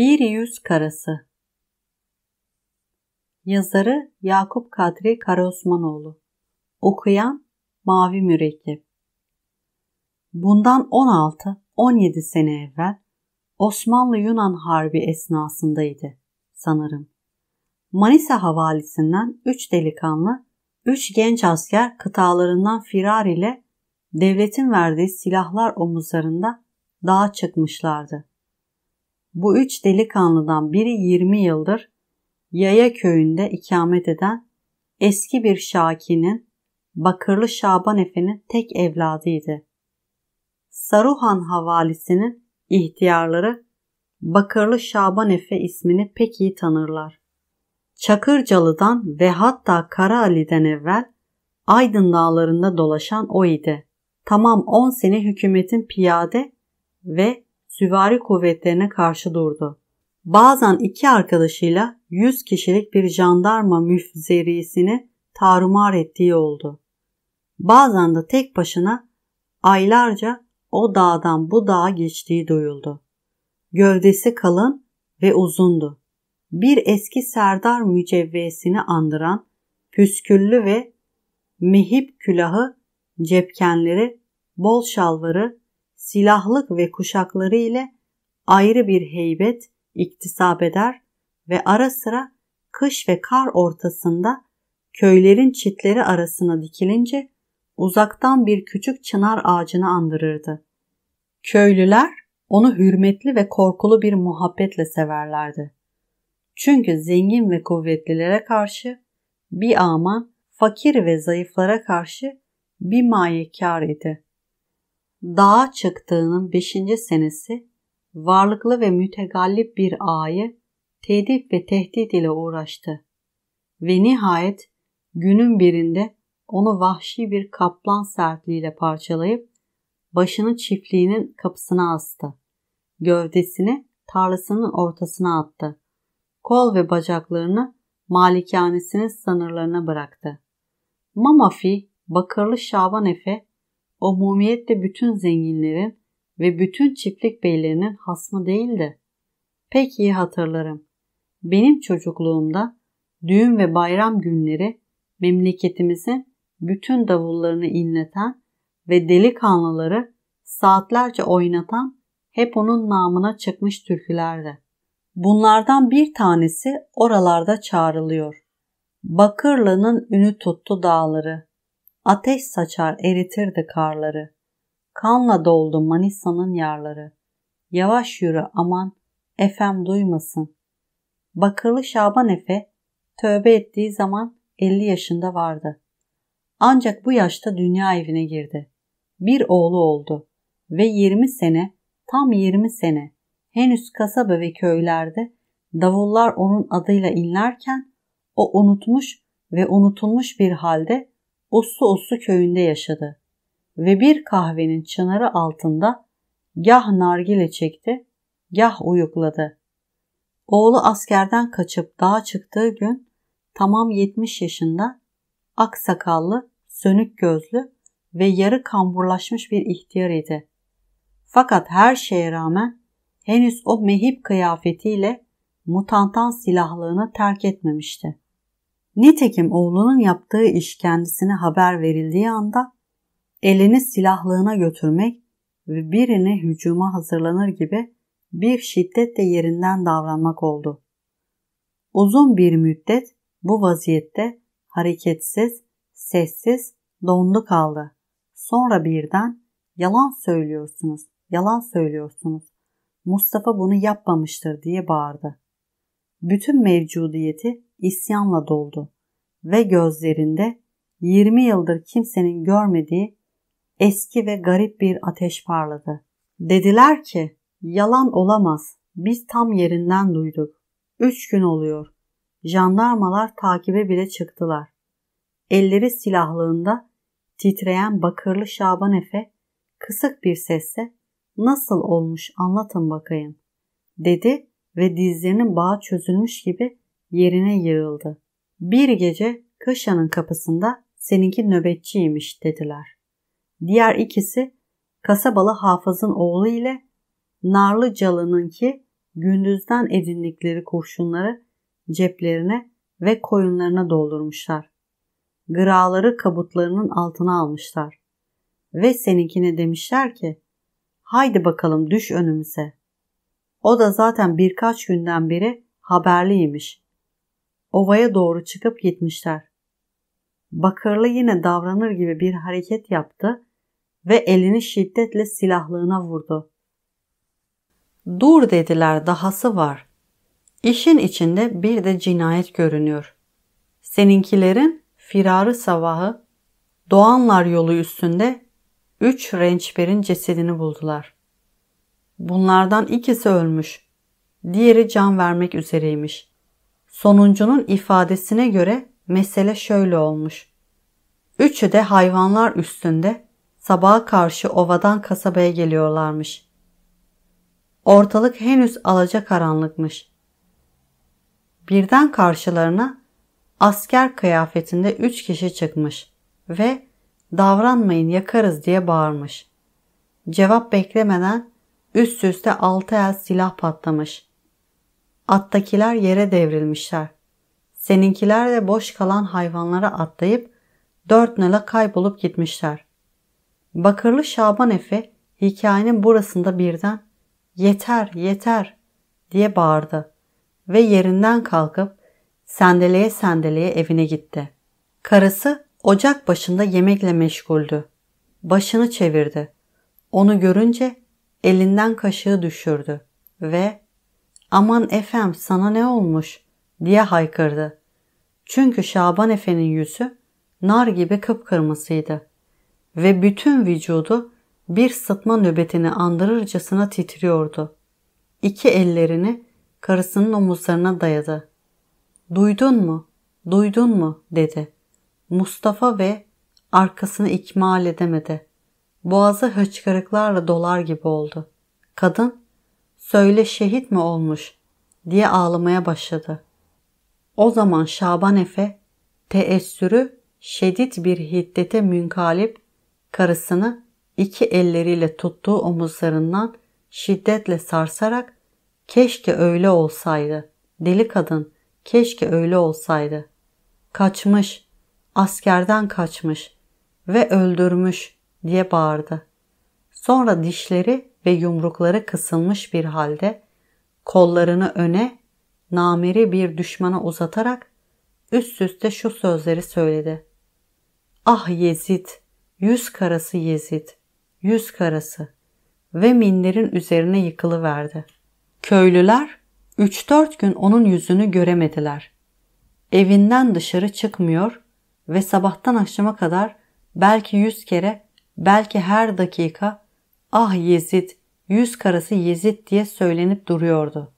Bir Yüz Karası Yazarı Yakup Kadri Karaosmanoğlu Okuyan Mavi Mürekkep Bundan 16-17 sene evvel Osmanlı-Yunan Harbi esnasındaydı sanırım. Manisa havalisinden 3 delikanlı, 3 genç asker kıtalarından firar ile devletin verdiği silahlar omuzlarında dağa çıkmışlardı. Bu üç delikanlıdan biri 20 yıldır Yaya köyünde ikamet eden eski bir şakinin Bakırlı Şaban Efe'nin tek evladıydı. Saruhan havalisinin ihtiyarları Bakırlı Şaban Efe ismini pek iyi tanırlar. Çakırcalı'dan ve hatta Kara Ali'den evvel Aydın dağlarında dolaşan o idi. Tamam 10 sene hükümetin piyade ve süvari kuvvetlerine karşı durdu. Bazen iki arkadaşıyla 100 kişilik bir jandarma müfzerisini tarumar ettiği oldu. Bazen de tek başına aylarca o dağdan bu dağa geçtiği duyuldu. Gövdesi kalın ve uzundu. Bir eski serdar mücevvesini andıran püsküllü ve mehip külahı, cepkenleri, bol şalvarı, silahlık ve kuşakları ile ayrı bir heybet iktisap eder ve ara sıra kış ve kar ortasında köylerin çitleri arasına dikilince uzaktan bir küçük çınar ağacını andırırdı. Köylüler onu hürmetli ve korkulu bir muhabbetle severlerdi. Çünkü zengin ve kuvvetlilere karşı bir ama fakir ve zayıflara karşı bir mayekar idi dağa çıktığının 5. senesi varlıklı ve mütegallip bir ağayı tehdit ve tehdit ile uğraştı. Ve nihayet günün birinde onu vahşi bir kaplan sertliğiyle parçalayıp başını çiftliğinin kapısına astı. Gövdesini tarlasının ortasına attı. Kol ve bacaklarını malikanesinin sınırlarına bıraktı. Mamafi, Bakırlı Şaban Efe umumiyetle bütün zenginlerin ve bütün çiftlik beylerinin hasmı değildi. Pek iyi hatırlarım. Benim çocukluğumda düğün ve bayram günleri memleketimizin bütün davullarını inleten ve delikanlıları saatlerce oynatan hep onun namına çıkmış türkülerdi. Bunlardan bir tanesi oralarda çağrılıyor. Bakırlı'nın ünü tuttu dağları. Ateş saçar eritirdi karları. Kanla doldu Manisa'nın yarları. Yavaş yürü aman, Efem duymasın. Bakırlı Şaban Efe tövbe ettiği zaman 50 yaşında vardı. Ancak bu yaşta dünya evine girdi. Bir oğlu oldu ve 20 sene, tam 20 sene henüz kasaba ve köylerde davullar onun adıyla inlerken o unutmuş ve unutulmuş bir halde Uslu Uslu köyünde yaşadı ve bir kahvenin çınarı altında gah nargile çekti, gah uyukladı. Oğlu askerden kaçıp dağa çıktığı gün tamam 70 yaşında ak sakallı, sönük gözlü ve yarı kamburlaşmış bir ihtiyar idi. Fakat her şeye rağmen henüz o mehip kıyafetiyle mutantan silahlığını terk etmemişti. Nitekim oğlunun yaptığı iş kendisine haber verildiği anda elini silahlığına götürmek ve birini hücuma hazırlanır gibi bir şiddetle yerinden davranmak oldu. Uzun bir müddet bu vaziyette hareketsiz, sessiz, dondu kaldı. Sonra birden yalan söylüyorsunuz, yalan söylüyorsunuz. Mustafa bunu yapmamıştır diye bağırdı. Bütün mevcudiyeti isyanla doldu ve gözlerinde 20 yıldır kimsenin görmediği eski ve garip bir ateş parladı. Dediler ki yalan olamaz biz tam yerinden duyduk. Üç gün oluyor. Jandarmalar takibe bile çıktılar. Elleri silahlığında titreyen bakırlı Şaban Efe kısık bir sesle nasıl olmuş anlatın bakayım dedi ve dizlerinin bağı çözülmüş gibi yerine yığıldı. Bir gece Kaşa'nın kapısında seninki nöbetçiymiş dediler. Diğer ikisi kasabalı hafızın oğlu ile Narlıcalı'nınki gündüzden edindikleri kurşunları ceplerine ve koyunlarına doldurmuşlar. Gıraları kabutlarının altına almışlar. Ve seninkine demişler ki, haydi bakalım düş önümüze. O da zaten birkaç günden beri haberliymiş ovaya doğru çıkıp gitmişler. Bakırlı yine davranır gibi bir hareket yaptı ve elini şiddetle silahlığına vurdu. Dur dediler dahası var. İşin içinde bir de cinayet görünüyor. Seninkilerin firarı sabahı Doğanlar yolu üstünde üç rençperin cesedini buldular. Bunlardan ikisi ölmüş. Diğeri can vermek üzereymiş. Sonuncunun ifadesine göre mesele şöyle olmuş. Üçü de hayvanlar üstünde sabaha karşı ovadan kasabaya geliyorlarmış. Ortalık henüz karanlıkmış. Birden karşılarına asker kıyafetinde üç kişi çıkmış ve davranmayın yakarız diye bağırmış. Cevap beklemeden üst üste altı el silah patlamış. Attakiler yere devrilmişler. Seninkiler de boş kalan hayvanlara atlayıp dört nala kaybolup gitmişler. Bakırlı Şaban Efe hikayenin burasında birden yeter yeter diye bağırdı ve yerinden kalkıp sendeleye sendeleye evine gitti. Karısı ocak başında yemekle meşguldü. Başını çevirdi. Onu görünce elinden kaşığı düşürdü ve aman efem sana ne olmuş diye haykırdı. Çünkü Şaban Efe'nin yüzü nar gibi kıpkırmızıydı ve bütün vücudu bir sıtma nöbetini andırırcasına titriyordu. İki ellerini karısının omuzlarına dayadı. Duydun mu? Duydun mu? dedi. Mustafa ve arkasını ikmal edemedi. Boğazı hıçkırıklarla dolar gibi oldu. Kadın söyle şehit mi olmuş diye ağlamaya başladı. O zaman Şaban Efe teessürü şiddet bir hiddete münkalip karısını iki elleriyle tuttuğu omuzlarından şiddetle sarsarak keşke öyle olsaydı. Deli kadın keşke öyle olsaydı. Kaçmış, askerden kaçmış ve öldürmüş diye bağırdı. Sonra dişleri ve yumrukları kısılmış bir halde kollarını öne nameri bir düşmana uzatarak üst üste şu sözleri söyledi. Ah Yezid, yüz karası Yezid, yüz karası ve minderin üzerine yıkılıverdi. Köylüler 3-4 gün onun yüzünü göremediler. Evinden dışarı çıkmıyor ve sabahtan akşama kadar belki yüz kere, belki her dakika Ah Yezid, yüz karısı Yezid diye söylenip duruyordu.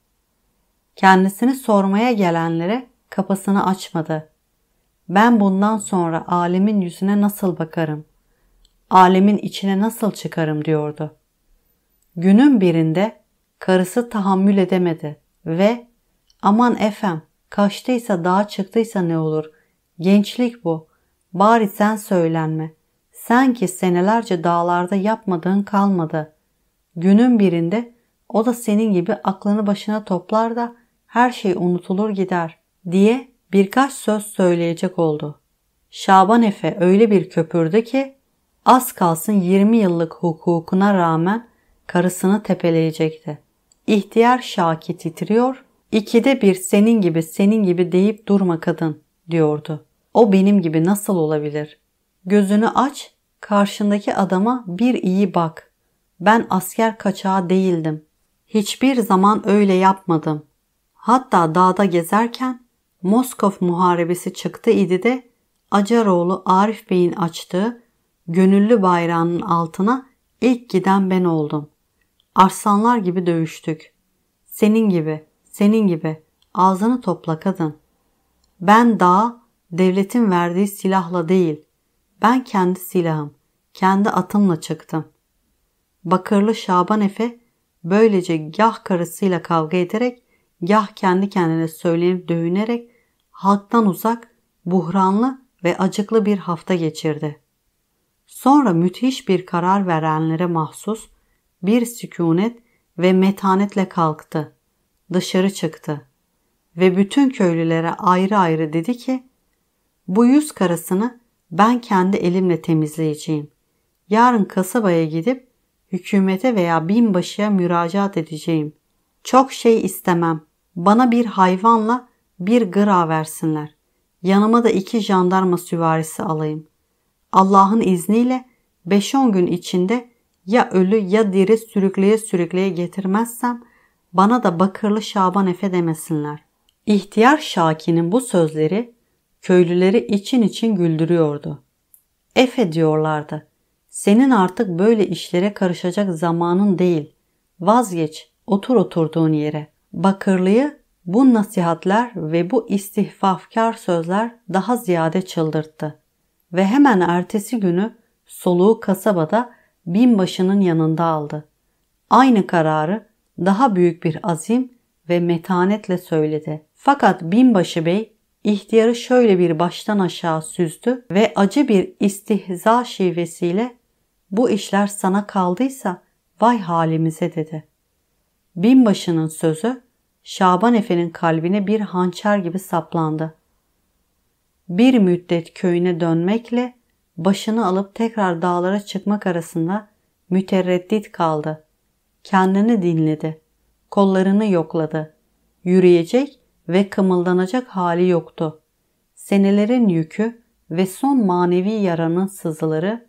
Kendisini sormaya gelenlere kapısını açmadı. Ben bundan sonra alemin yüzüne nasıl bakarım? Alemin içine nasıl çıkarım diyordu. Günün birinde karısı tahammül edemedi ve aman efem kaçtıysa daha çıktıysa ne olur? Gençlik bu. Bari sen söylenme. Sen ki senelerce dağlarda yapmadığın kalmadı. Günün birinde o da senin gibi aklını başına toplar da her şey unutulur gider diye birkaç söz söyleyecek oldu. Şaban Efe öyle bir köpürdü ki az kalsın 20 yıllık hukukuna rağmen karısını tepeleyecekti. İhtiyar Şaki titriyor, ikide bir senin gibi senin gibi deyip durma kadın diyordu. O benim gibi nasıl olabilir? Gözünü aç, Karşındaki adama bir iyi bak. Ben asker kaçağı değildim. Hiçbir zaman öyle yapmadım. Hatta dağda gezerken Moskov muharebesi çıktı idi de Acaroğlu Arif Bey'in açtığı gönüllü bayrağının altına ilk giden ben oldum. Arslanlar gibi dövüştük. Senin gibi, senin gibi. Ağzını topla kadın. Ben daha devletin verdiği silahla değil, ben kendi silahım, kendi atımla çıktım. Bakırlı Şaban Efe böylece gah karısıyla kavga ederek, gah kendi kendine söylenip dövünerek halktan uzak, buhranlı ve acıklı bir hafta geçirdi. Sonra müthiş bir karar verenlere mahsus bir sükunet ve metanetle kalktı. Dışarı çıktı ve bütün köylülere ayrı ayrı dedi ki bu yüz karasını ben kendi elimle temizleyeceğim. Yarın kasabaya gidip hükümete veya binbaşıya müracaat edeceğim. Çok şey istemem. Bana bir hayvanla bir gıra versinler. Yanıma da iki jandarma süvarisi alayım. Allah'ın izniyle 5-10 gün içinde ya ölü ya diri sürükleye sürükleye getirmezsem bana da Bakırlı Şaban Efe demesinler. İhtiyar Şaki'nin bu sözleri köylüleri için için güldürüyordu. Efe diyorlardı. Senin artık böyle işlere karışacak zamanın değil. Vazgeç, otur oturduğun yere. Bakırlı'yı bu nasihatler ve bu istihfafkar sözler daha ziyade çıldırttı. Ve hemen ertesi günü soluğu kasabada binbaşının yanında aldı. Aynı kararı daha büyük bir azim ve metanetle söyledi. Fakat binbaşı bey ihtiyarı şöyle bir baştan aşağı süzdü ve acı bir istihza şivesiyle bu işler sana kaldıysa vay halimize dedi. Binbaşının sözü Şaban Efe'nin kalbine bir hançer gibi saplandı. Bir müddet köyüne dönmekle başını alıp tekrar dağlara çıkmak arasında mütereddit kaldı. Kendini dinledi. Kollarını yokladı. Yürüyecek ve kımıldanacak hali yoktu. Senelerin yükü ve son manevi yaranın sızıları,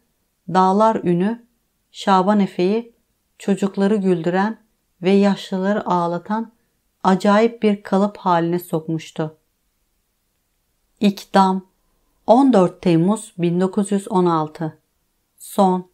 dağlar ünü, Şaban Efe'yi, çocukları güldüren ve yaşlıları ağlatan acayip bir kalıp haline sokmuştu. İkdam 14 Temmuz 1916 Son